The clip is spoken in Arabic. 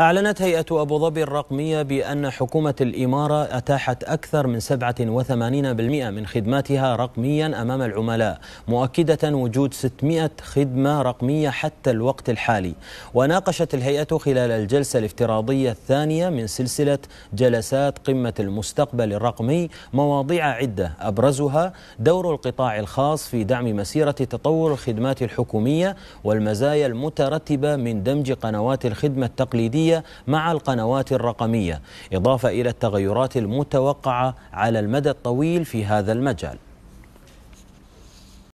أعلنت هيئة أبو ظبي الرقمية بأن حكومة الإمارة أتاحت أكثر من 87% من خدماتها رقميا أمام العملاء مؤكدة وجود 600 خدمة رقمية حتى الوقت الحالي وناقشت الهيئة خلال الجلسة الافتراضية الثانية من سلسلة جلسات قمة المستقبل الرقمي مواضيع عدة أبرزها دور القطاع الخاص في دعم مسيرة تطور الخدمات الحكومية والمزايا المترتبة من دمج قنوات الخدمة التقليدية التقليدية مع القنوات الرقمية إضافة إلى التغيرات المتوقعة على المدى الطويل في هذا المجال